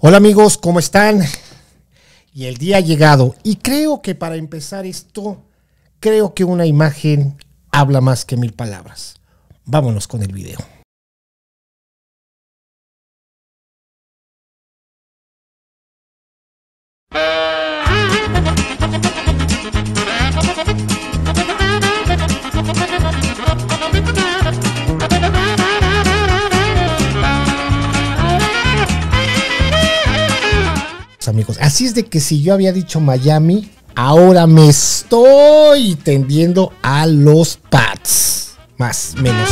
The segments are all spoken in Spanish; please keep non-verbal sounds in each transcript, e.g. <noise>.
Hola amigos, ¿cómo están? Y el día ha llegado. Y creo que para empezar esto, creo que una imagen habla más que mil palabras. Vámonos con el video. Así es de que si yo había dicho Miami, ahora me estoy tendiendo a los Pats. Más, menos.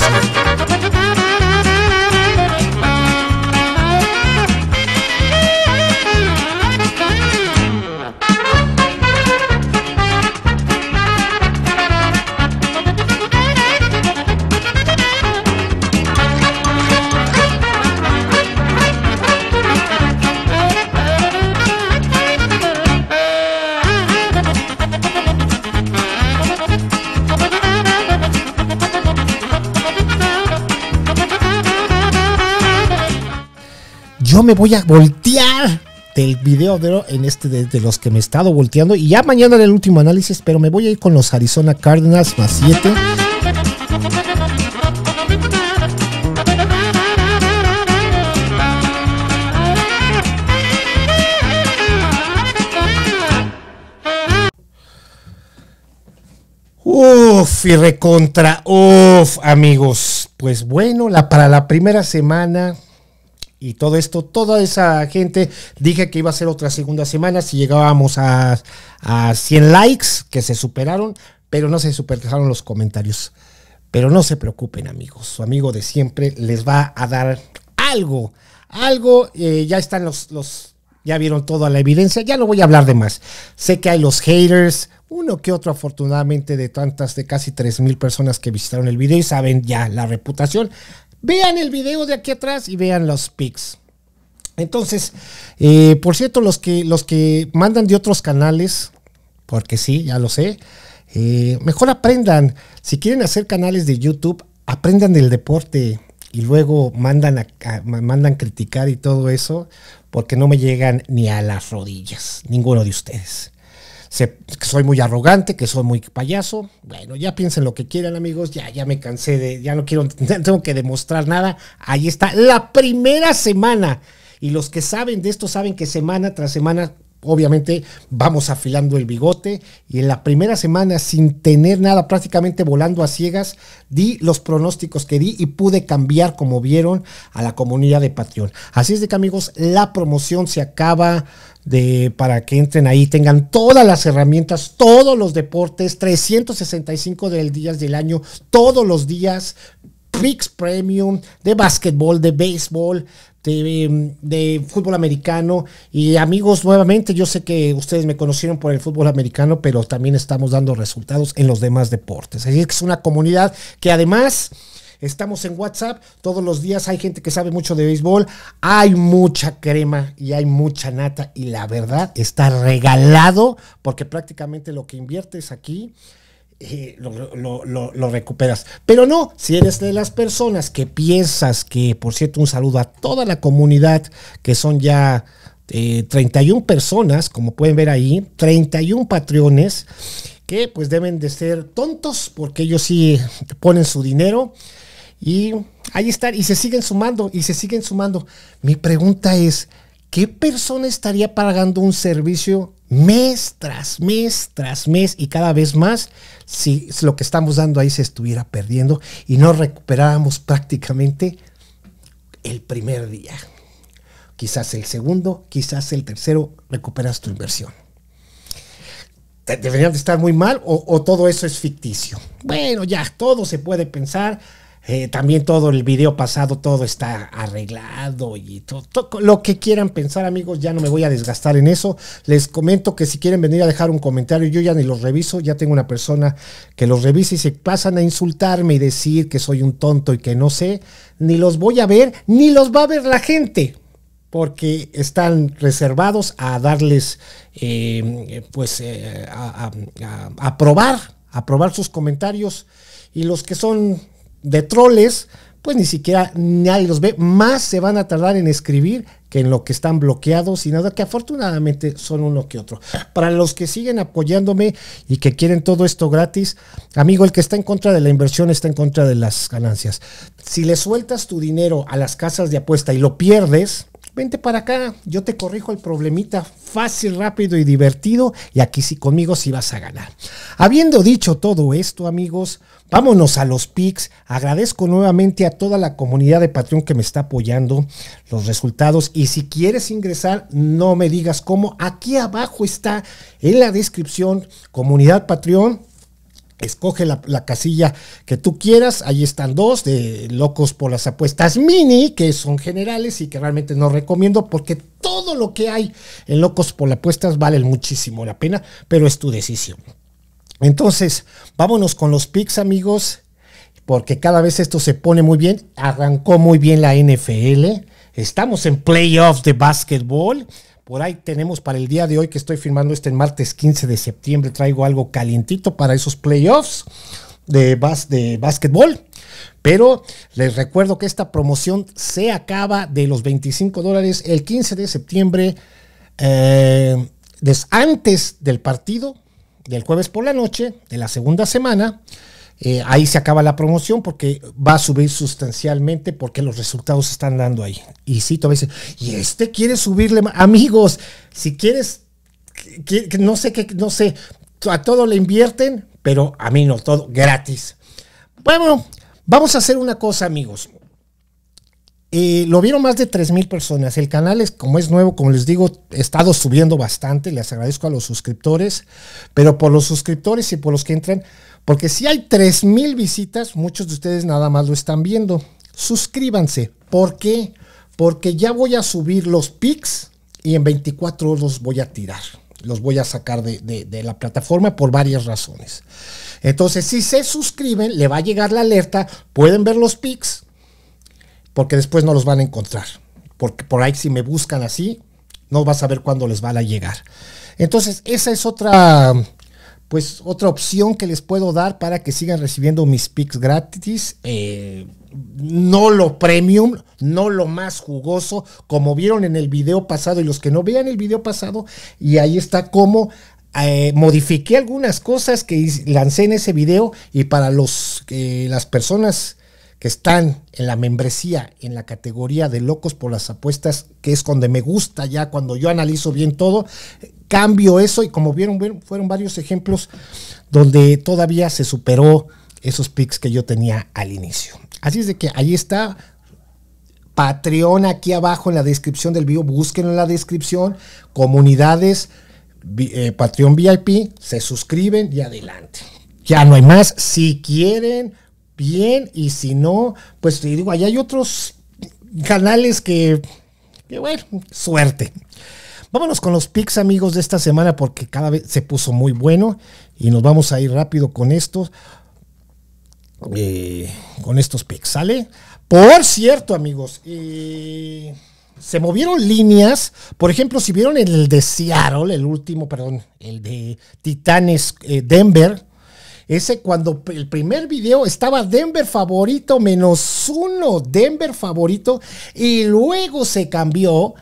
yo me voy a voltear del video de, en este de, los que me he estado volteando. Y ya mañana en el último análisis, pero me voy a ir con los Arizona Cardinals más 7. Uf, y recontra, uf, amigos. Pues bueno, la, para la primera semana y todo esto, toda esa gente, dije que iba a ser otra segunda semana si llegábamos a, 100 likes, que se superaron, pero no se superaron los comentarios. Pero no se preocupen amigos, su amigo de siempre les va a dar algo, algo, eh, ya están los, los, ya vieron toda la evidencia, ya no voy a hablar de más. Sé que hay los haters, uno que otro afortunadamente de tantas, de casi mil personas que visitaron el video y saben ya la reputación. Vean el video de aquí atrás y vean los pics. Entonces, eh, por cierto, los que, los que mandan de otros canales, porque sí, ya lo sé, eh, mejor aprendan. Si quieren hacer canales de YouTube, aprendan del deporte y luego mandan, mandan criticar y todo eso, porque no me llegan ni a las rodillas, ninguno de ustedes que soy muy arrogante, que soy muy payaso. Bueno, ya piensen lo que quieran, amigos. Ya, ya me cansé de, ya no quiero, no <laughs> tengo que demostrar nada. Ahí está, la primera semana. Y los que saben de esto saben que semana tras semana obviamente vamos afilando el bigote y en la primera semana sin tener nada, prácticamente volando a ciegas, di los pronósticos que di y pude cambiar, como vieron, a la comunidad de Patreon. Así es de que amigos, la promoción se acaba. De, para que entren ahí, tengan todas las herramientas, todos los deportes, 365 del días del año, todos los días, Pix Premium, de básquetbol, de béisbol, este, em, de, fútbol americano. Y amigos, nuevamente, yo sé que ustedes me conocieron por el fútbol americano, pero también estamos dando resultados en los demás deportes. Así que es una comunidad que además... Estamos en WhatsApp todos los días. Hay gente que sabe mucho de béisbol. Hay mucha crema y hay mucha nata. Y la verdad está regalado porque prácticamente lo que inviertes aquí y eh, lo, recuperas. Pero no, si eres de las personas que piensas que, por cierto, un saludo a toda la comunidad, que son ya 31 eh, personas, como pueden ver ahí, 31 patrones, que pues deben de ser tontos, porque ellos sí ponen su dinero. Y ahí están, y se siguen sumando, y se siguen sumando. Mi pregunta es, ¿qué persona estaría pagando un servicio mes tras mes tras mes y cada vez más si lo que estamos dando ahí se estuviera perdiendo y no recuperáramos prácticamente el primer día. Quizás el segundo, quizás el tercero, recuperas tu inversión. ¿Deberían de estar muy mal o, o todo eso es ficticio? Bueno, ya, todo se puede pensar eh, también todo el video pasado, todo está arreglado y todo, lo que quieran pensar, amigos. Ya no me voy a desgastar en eso. Les comento que si quieren venir a dejar un comentario, yo ya ni los reviso. Ya tengo una persona que los revisa y se pasan a insultarme y decir que soy un tonto y que no sé. Ni los voy a ver, ni los va a ver la gente porque están reservados a darles, em, pues, eh, a, aprobar aprobar probar, a probar sus comentarios. Y los que son de troles, pues ni siquiera nadie los ve, más se van a tardar en escribir que en lo que están bloqueados y nada, que afortunadamente son uno que otro. Para los que siguen apoyándome y que quieren todo esto gratis, amigo, el que está en contra de la inversión está en contra de las ganancias. Si le sueltas tu dinero a las casas de apuesta y lo pierdes, vente para acá, yo te corrijo el problemita fácil, rápido y divertido, y aquí sí conmigo sí vas a ganar. Habiendo dicho todo esto, amigos, vámonos a los pics. Agradezco nuevamente a toda la comunidad de Patreon que me está apoyando los resultados. Y si quieres ingresar, no me digas cómo. Aquí abajo está en la descripción, comunidad Patreon Escoge la, casilla que tú quieras. Ahí están dos de Locos por las Apuestas Mini, que son generales y que realmente no recomiendo porque todo lo que hay en Locos por las Apuestas vale muchísimo la pena, pero es tu decisión. Entonces, vámonos con los picks, amigos, porque cada vez esto se pone muy bien. Arrancó muy bien la NFL. Estamos en playoffs de básquetbol. Por ahí tenemos para el día de hoy que estoy firmando este martes 15 de septiembre. Traigo algo calientito para esos playoffs de, de básquetbol. Pero les recuerdo que esta promoción se acaba de los 25 dólares el 15 de septiembre, eh, antes del partido, del jueves por la noche, de la segunda semana. Eh, ahí se acaba la promoción porque va a subir sustancialmente porque los resultados están dando ahí. Y si a y este quiere subirle, amigos, si quieres, que, no sé qué, no sé, a todo le invierten, pero a mí no, todo gratis. Bueno, vamos a hacer una cosa, amigos. Eh, lo vieron más de 3.000 personas. El canal, es, como es nuevo, como les digo, he estado subiendo bastante. Les agradezco a los suscriptores. Pero por los suscriptores y por los que entran, porque si hay 3.000 visitas, muchos de ustedes nada más lo están viendo. Suscríbanse. ¿Por qué? Porque ya voy a subir los pics y en 24 horas los voy a tirar. Los voy a sacar de, de, de la plataforma por varias razones. Entonces, si se suscriben, le va a llegar la alerta, pueden ver los pics, porque después no los van a encontrar. Porque por ahí si me buscan así, no vas a ver cuándo les van a llegar. Entonces, esa es otra pues otra opción que les puedo dar para que sigan recibiendo mis picks gratis. Eh, no lo premium, no lo más jugoso, como vieron en el video pasado y los que no vean el video pasado, y ahí está cómo eh, modifiqué algunas cosas que lancé en ese video y para los, eh, las personas que están en la membresía, en la categoría de locos por las apuestas, que es donde me gusta ya cuando yo analizo bien todo, cambio eso y como vieron, fueron varios ejemplos donde todavía se superó esos pics que yo tenía al inicio. Así es de que ahí está Patreon aquí abajo en la descripción del video, búsquenlo en la descripción, comunidades, eh, Patreon VIP, se suscriben y adelante. Ya no hay más, si quieren, bien, y si no, pues te digo, ahí hay otros canales que, que bueno, suerte. Vámonos con los picks, amigos, de esta semana, porque cada vez se puso muy bueno y nos vamos a ir rápido con estos. Eh, con estos picks, ¿sale? Por cierto, amigos, se movieron líneas. Por ejemplo, si vieron el de Seattle, el último, perdón, el de Titanes eh, Denver. Ese cuando el primer video estaba Denver favorito menos uno, Denver favorito, y luego se cambió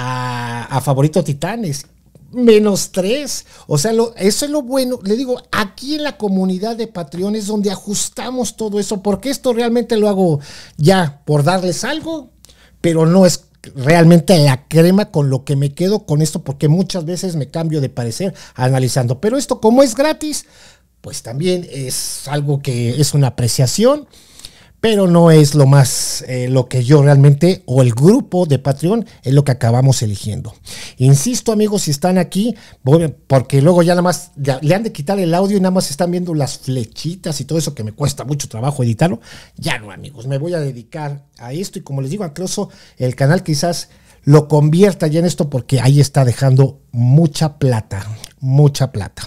a, favorito Titanes. Menos tres. O sea, eso es lo bueno. Le digo, aquí en la comunidad de Patreon es donde ajustamos todo eso, porque esto realmente lo hago ya por darles algo, pero no es realmente la crema con lo que me quedo con esto, porque muchas veces me cambio de parecer analizando. Pero esto, como es gratis, pues también es algo que es una apreciación pero no es lo más eh, lo que yo realmente o el grupo de Patreon es lo que acabamos eligiendo. Insisto amigos, si están aquí, porque luego ya nada más le han de quitar el audio y nada más están viendo las flechitas y todo eso que me cuesta mucho trabajo editarlo. Ya no amigos, me voy a dedicar a esto y como les digo, incluso el canal quizás lo convierta ya en esto porque ahí está dejando mucha plata, mucha plata.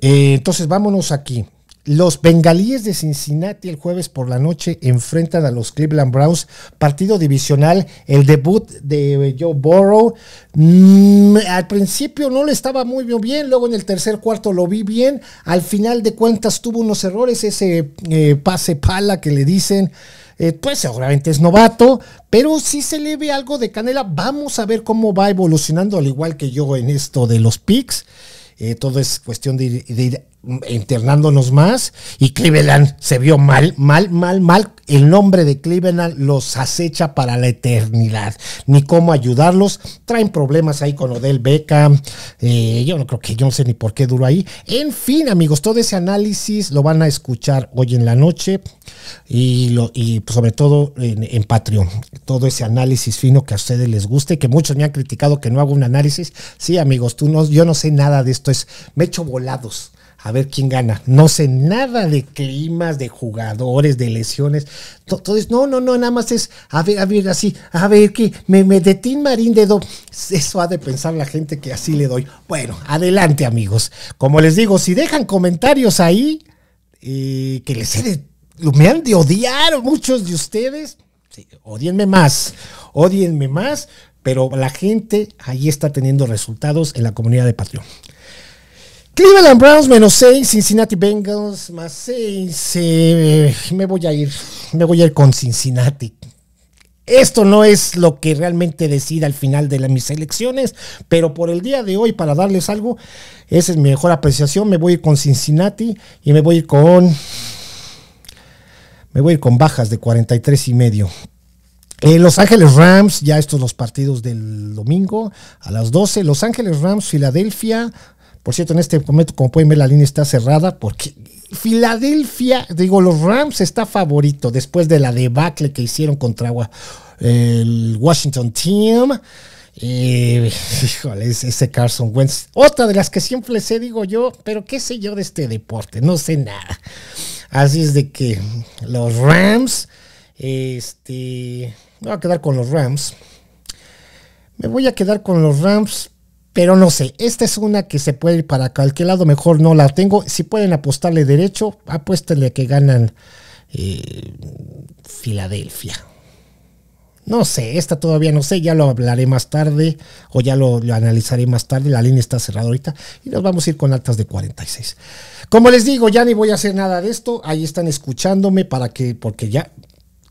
Eh, entonces vámonos aquí. Los bengalíes de Cincinnati el jueves por la noche enfrentan a los Cleveland Browns, partido divisional, el debut de Joe Burrow. Mm, al principio no le estaba muy bien, luego en el tercer cuarto lo vi bien, al final de cuentas tuvo unos errores, ese eh, pase pala que le dicen. Eh, pues seguramente es novato, pero sí se le ve algo de canela. Vamos a ver cómo va evolucionando, al igual que yo en esto de los picks. Eh, todo es cuestión de, de, internándonos más y Cleveland se vio mal, mal, mal, mal. El nombre de Cleveland los acecha para la eternidad. Ni cómo ayudarlos. Traen problemas ahí con Odell Beckham. Eh, yo no creo que yo no sé ni por qué duro ahí. En fin, amigos, todo ese análisis lo van a escuchar hoy en la noche y, lo, y sobre todo en, en Patreon. Todo ese análisis fino que a ustedes les guste, que muchos me han criticado que no hago un análisis. Sí, amigos, tú no, yo no sé nada de esto. Es, me echo volados a ver quién gana. No sé nada de climas, de jugadores, de lesiones. Entonces, no, no, no, nada más es, a ver, a ver, así, a ver, qué, me, me de Tim Marín dedo. Eso ha de pensar la gente que así le doy. Bueno, adelante, amigos. Como les digo, si dejan comentarios ahí, eh, que les he me han de odiar muchos de ustedes. Sí, odienme más, odienme más, pero la gente ahí está teniendo resultados en la comunidad de Patreon. Cleveland Browns menos 6, Cincinnati Bengals más 6. Eh, me voy a ir, me voy a ir con Cincinnati. Esto no es lo que realmente decida al final de mis elecciones, pero por el día de hoy, para darles algo, esa es mi mejor apreciación. Me voy a ir con Cincinnati y me voy a ir con. Me voy a ir con bajas de 43 y medio. Eh, los Ángeles Rams, ya estos los partidos del domingo a las 12. Los Ángeles Rams, Filadelfia, por cierto, en este momento, como pueden ver, la línea está cerrada porque Filadelfia, digo, los Rams está favorito después de la debacle que hicieron contra eh, el Washington Team. Eh, <laughs> híjole, ese Carson Wentz. Otra de las que siempre sé, digo yo, pero qué sé yo de este deporte, no sé nada. Así es de que los Rams, este, me voy a quedar con los Rams. Me voy a quedar con los Rams pero no sé, esta es una que se puede ir para cualquier lado, mejor no la tengo. Si pueden apostarle derecho, apuéstenle que ganan eh, Filadelfia. No sé, esta todavía no sé, ya lo hablaré más tarde o ya lo, lo, analizaré más tarde. La línea está cerrada ahorita y nos vamos a ir con altas de 46. Como les digo, ya ni voy a hacer nada de esto. Ahí están escuchándome para que, porque ya.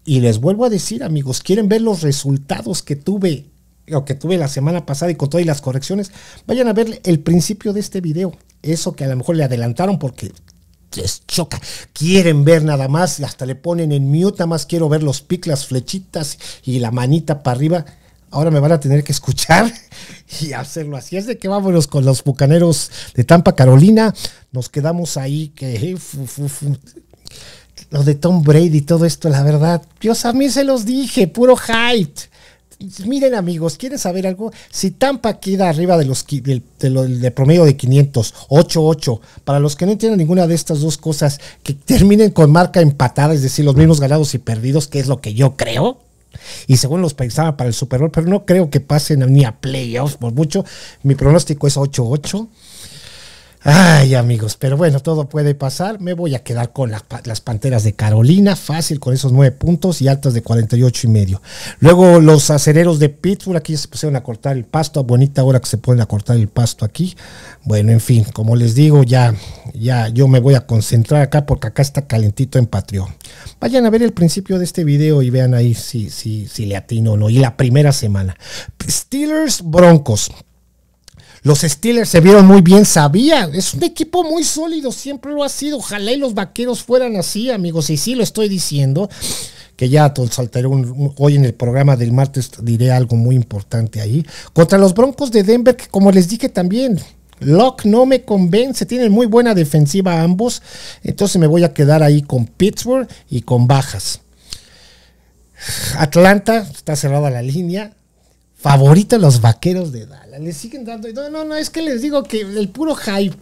Y les vuelvo a decir, amigos, quieren ver los resultados que tuve que tuve la semana pasada y con todas las correcciones, vayan a ver el principio de este video. Eso que a lo mejor le adelantaron porque les choca. Quieren ver nada más, hasta le ponen en mute, nada más quiero ver los piclas las flechitas y la manita para arriba. Ahora me van a tener que escuchar <laughs> y hacerlo así. Es de que vámonos con los bucaneros de Tampa, Carolina. Nos quedamos ahí que... Eh, lo de Tom Brady y todo esto, la verdad, Dios, a mí se los dije, puro hype miren amigos, ¿quieren saber algo? Si Tampa queda arriba de los del, promedio de 500, 8-8, para los que no tienen ninguna de estas dos cosas, que terminen con marca empatada, es decir, los mismos ganados y perdidos, que es lo que yo creo. Y según los pensaba para el Super Bowl, pero no creo que pasen ni a playoffs por mucho. Mi pronóstico es 8-8. Ay, amigos, pero bueno, todo puede pasar. Me voy a quedar con las panteras de Carolina, fácil con esos nueve puntos y altas de 48 y medio. Luego los acereros de Pittsburgh, aquí se pusieron a cortar el pasto, a bonita hora que se ponen a cortar el pasto aquí. Bueno, en fin, como les digo, ya, ya yo me voy a concentrar acá porque acá está calentito en Patreon. Vayan a ver el principio de este video y vean ahí si, si, si le atino o no. Y la primera semana. Steelers Broncos. Los Steelers se vieron muy bien, sabía. Es un equipo muy sólido, siempre lo ha sido. Ojalá y los vaqueros fueran así, amigos. Y sí, lo estoy diciendo. Que ya saltaré hoy en el programa del martes, diré algo muy importante ahí. Contra los Broncos de Denver, que como les dije también, Locke no me convence, tienen muy buena defensiva ambos, entonces me voy a quedar ahí con Pittsburgh y con bajas. Atlanta, está cerrada la línea, favorito los vaqueros de Dallas. Le siguen dando. No, no, no, es que les digo que el puro hype.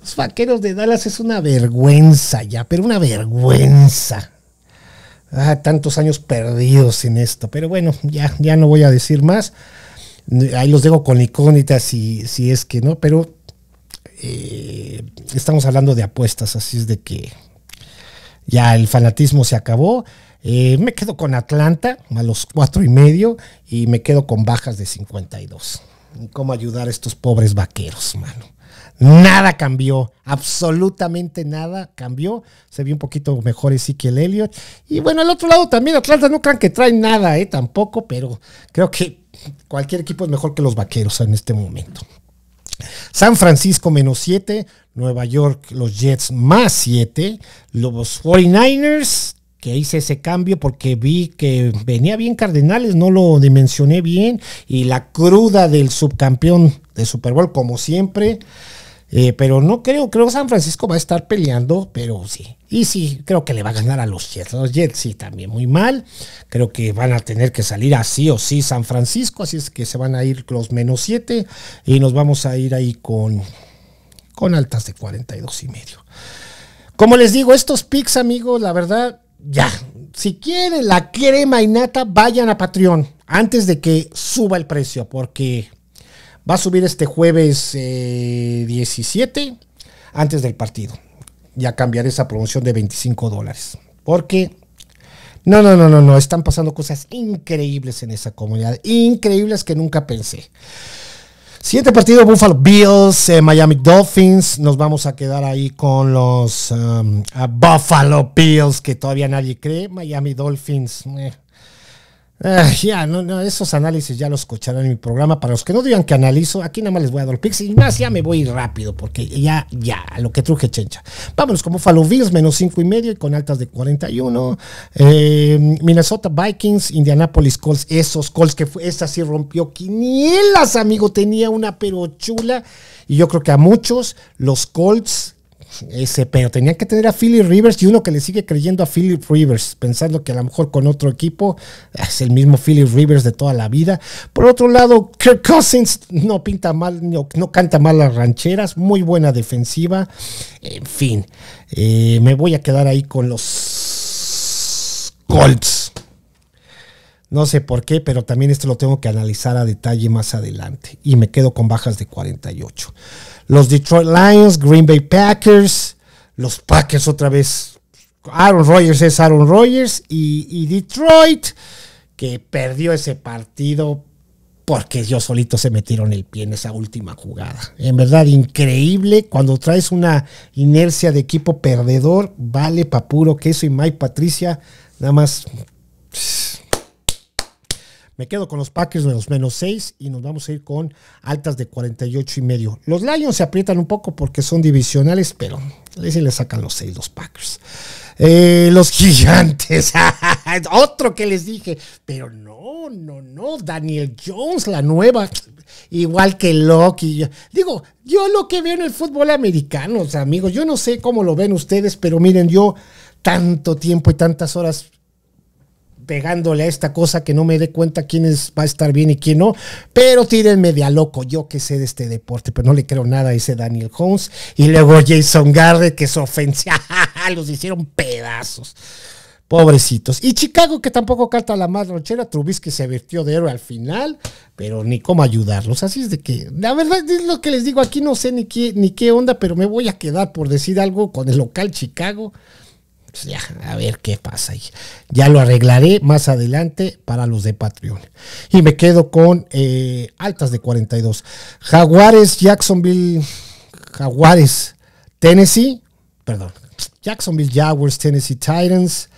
Los vaqueros de Dallas es una vergüenza ya, pero una vergüenza. Ah, tantos años perdidos en esto. Pero bueno, ya, ya no voy a decir más. Ahí los dejo con icónitas si, si es que no, pero eh, estamos hablando de apuestas, así es de que ya el fanatismo se acabó. Eh, me quedo con Atlanta a los cuatro y medio y me quedo con bajas de 52. ¿Cómo ayudar a estos pobres vaqueros, mano? Nada cambió, absolutamente nada cambió. Se vio un poquito mejor el Elliott. Y bueno, al otro lado también Atlanta no crean que traen nada, eh, tampoco, pero creo que cualquier equipo es mejor que los vaqueros en este momento. San Francisco menos 7, Nueva York los Jets más 7, los 49ers que hice ese cambio porque vi que venía bien Cardenales, no lo dimensioné bien, y la cruda del subcampeón de Super Bowl, como siempre. Eh, pero no creo, creo que San Francisco va a estar peleando, pero sí. Y sí, creo que le va a ganar a los Jets. Los Jets sí, también muy mal. Creo que van a tener que salir así o sí San Francisco, así es que se van a ir los menos 7 y nos vamos a ir ahí con, con altas de 42 y medio. Como les digo, estos picks, amigos, la verdad, ya, si quieren la crema y nata, vayan a Patreon antes de que suba el precio, porque va a subir este jueves 17 eh, antes del partido. Ya cambiar esa promoción de 25 dólares. Porque, no, no, no, no, no, están pasando cosas increíbles en esa comunidad, increíbles que nunca pensé. Siguiente partido, Buffalo Bills, eh, Miami Dolphins. Nos vamos a quedar ahí con los um, Buffalo Bills, que todavía nadie cree. Miami Dolphins. Eh, ya, no, esos análisis ya los escucharán en mi programa. Para los que no digan que analizo, aquí nada más les voy a dar el pixel y más ya me voy rápido, porque ya, ya, lo que truje chencha. Vámonos como bills, menos cinco y medio y con altas de 41. Eh, Minnesota Vikings, Indianapolis Colts, esos Colts que fue, esta sí rompió quinielas, amigo, tenía una pero chula. Y yo creo que a muchos, los Colts ese, pero tenía que tener a Philly Rivers y uno que le sigue creyendo a Philly Rivers, pensando que a lo mejor con otro equipo es el mismo Philly Rivers de toda la vida. Por otro lado, Kirk Cousins no pinta mal, no, canta mal las rancheras, muy buena defensiva. En fin, eh, me voy a quedar ahí con los Colts. No sé por qué, pero también esto lo tengo que analizar a detalle más adelante. Y me quedo con bajas de 48 los Detroit Lions, Green Bay Packers, los Packers otra vez. Aaron Rodgers es Aaron Rodgers y, Detroit que perdió ese partido porque ellos solitos se metieron el pie en esa última jugada. En verdad, increíble. Cuando traes una inercia de equipo perdedor, vale papuro que eso y Mike Patricia, nada más me quedo con los Packers de los menos 6 y nos vamos a ir con altas de 48 y medio. Los Lions se aprietan un poco porque son divisionales, pero si le sacan los 6 los Packers. Eh, los <laughs> gigantes, <laughs> otro que les dije, pero no, no, no, Daniel Jones, la nueva, igual que Loki. Digo, yo lo que veo en el fútbol americano, amigos, yo no sé cómo lo ven ustedes, pero miren, yo tanto tiempo y tantas horas pegándole a esta cosa que no me dé cuenta quién va a estar bien y quién no. Pero tírenme de a loco, yo que sé de este deporte, pero no le creo nada a ese Daniel Holmes. Y luego Jason Garrett, que es ofensa, <laughs> los hicieron pedazos. Pobrecitos. Y Chicago, que tampoco canta la más rochera. Trubisky se vertió de héroe al final, pero ni cómo ayudarlos. Así es de que, la verdad es lo que les digo, aquí no sé ni qué, ni qué onda, pero me voy a quedar por decir algo con el local Chicago. Pues ya, a ver qué pasa. Ahí. Ya lo arreglaré más adelante para los de Patreon. Y me quedo con eh, altas de 42. Jaguares, Jacksonville, Jaguares, Tennessee, perdón, Jacksonville Jaguars, Tennessee Titans.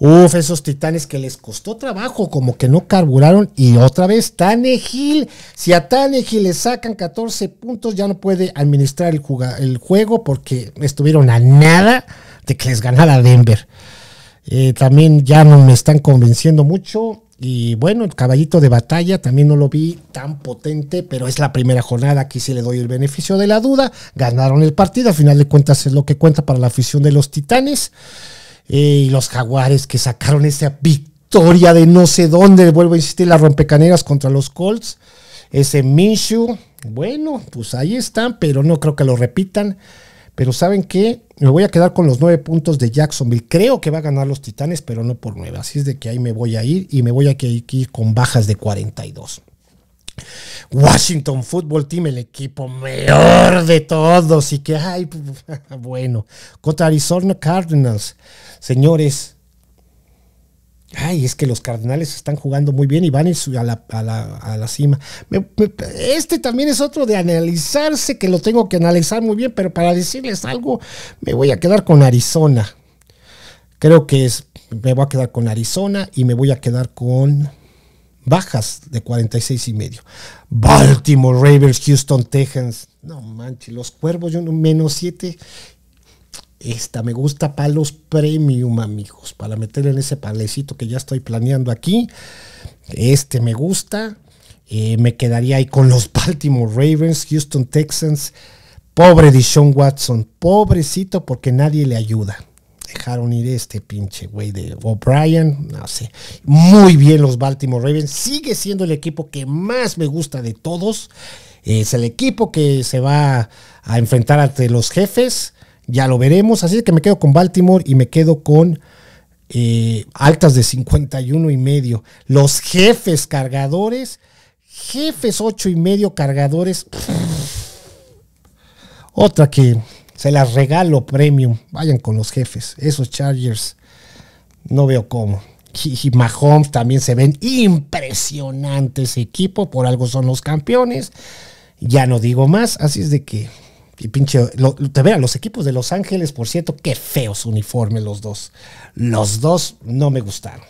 Uf, esos titanes que les costó trabajo, como que no carburaron. Y otra vez, Tanegil. Si a Gil le sacan 14 puntos, ya no puede administrar el juego porque estuvieron a nada que les ganara Denver. Eh, también ya no me están convenciendo mucho. Y bueno, el caballito de batalla también no lo vi tan potente, pero es la primera jornada. Aquí sí le doy el beneficio de la duda. Ganaron el partido, a final de cuentas es lo que cuenta para la afición de los Titanes. Eh, y los Jaguares que sacaron esa victoria de no sé dónde, vuelvo a insistir, las rompecaneras contra los Colts. Ese Minshew, bueno, pues ahí están, pero no creo que lo repitan. Pero ¿saben qué? Me voy a quedar con los nueve puntos de Jacksonville. Creo que va a ganar los Titanes, pero no por nueve. Así es de que ahí me voy a ir y me voy a aquí con bajas de 42. Washington Football Team, el equipo mejor de todos y que, ay, <laughs> bueno, contra Arizona Cardinals. Señores, Ay, es que los Cardenales están jugando muy bien y van a la, cima. este también es otro de analizarse, que lo tengo que analizar muy bien, pero para decirles algo, me voy a quedar con Arizona. Creo que es, me voy a quedar con Arizona y me voy a quedar con bajas de 46 y medio. Baltimore, Ravens, Houston, Texans. No manches, los cuervos, yo menos 7 esta me gusta los premium, amigos, para meter en ese palecito que ya estoy planeando aquí. Este me gusta. Eh, me quedaría ahí con los <laughs> Baltimore Ravens, Houston Texans. Pobre Dishon Watson, pobrecito porque nadie le ayuda. Dejaron ir este pinche güey de O'Brien, no sé. Muy bien los Baltimore Ravens. Sigue siendo el equipo que más me gusta de todos. Es el equipo que se va a enfrentar ante los jefes ya lo veremos. Así que me quedo con Baltimore y me quedo con eh, altas de 51 y medio. Los jefes cargadores, jefes 8 y medio cargadores. Otra que se las regalo premium. Vayan con los jefes. Esos Chargers, no veo cómo. Y Mahomes también se ven impresionantes equipo, por algo son los campeones. Ya no digo más, así es de que y pinche, te vean, los equipos de Los Ángeles, por cierto, qué feos uniformes los dos. Los dos no me gustaron.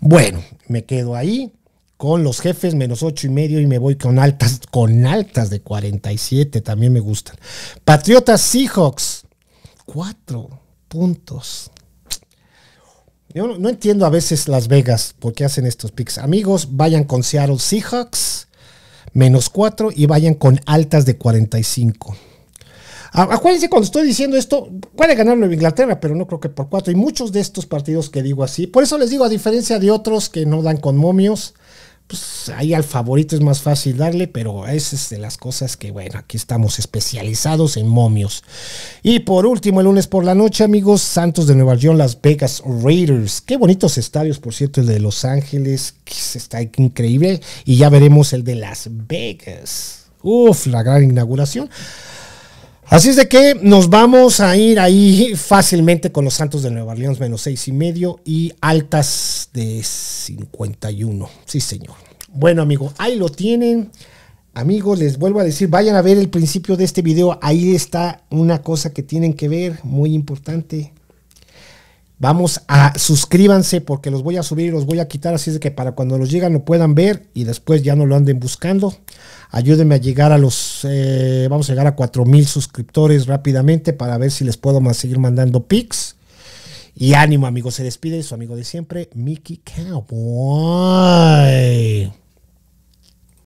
Bueno, me quedo ahí con los jefes menos ocho y medio y me voy con altas, con altas de 47, también me gustan. Patriotas Seahawks, cuatro puntos. Yo no, entiendo a veces Las Vegas por qué hacen estos picks. Amigos, vayan con Seattle Seahawks menos cuatro y vayan con altas de 45. Acuérdense cuando estoy diciendo esto, puede ganar Nueva Inglaterra, pero no creo que por cuatro. Y muchos de estos partidos que digo así, por eso les digo, a diferencia de otros que no dan con momios, pues ahí al favorito es más fácil darle, pero esa es de las cosas que, bueno, aquí estamos especializados en momios. Y por último, el lunes por la noche, amigos, Santos de Nueva York, Las Vegas Raiders. Qué bonitos estadios, por cierto, el de Los Ángeles, que está increíble. Y ya veremos el de Las Vegas. Uf, la gran inauguración. Así es de que nos vamos a ir ahí fácilmente con los Santos de Nueva Orleans menos seis y medio y altas de 51. Sí, señor. Bueno, amigo, ahí lo tienen. Amigos, les vuelvo a decir, vayan a ver el principio de este video. Ahí está una cosa que tienen que ver, muy importante. Vamos a suscríbanse porque los voy a subir y los voy a quitar, así es que para cuando los llegan lo puedan ver y después ya no lo anden buscando. Ayúdenme a llegar a los, eh, vamos a llegar a mil suscriptores rápidamente para ver si les puedo seguir mandando pics. Y ánimo amigos, se despide su amigo de siempre, Mickey Cowboy.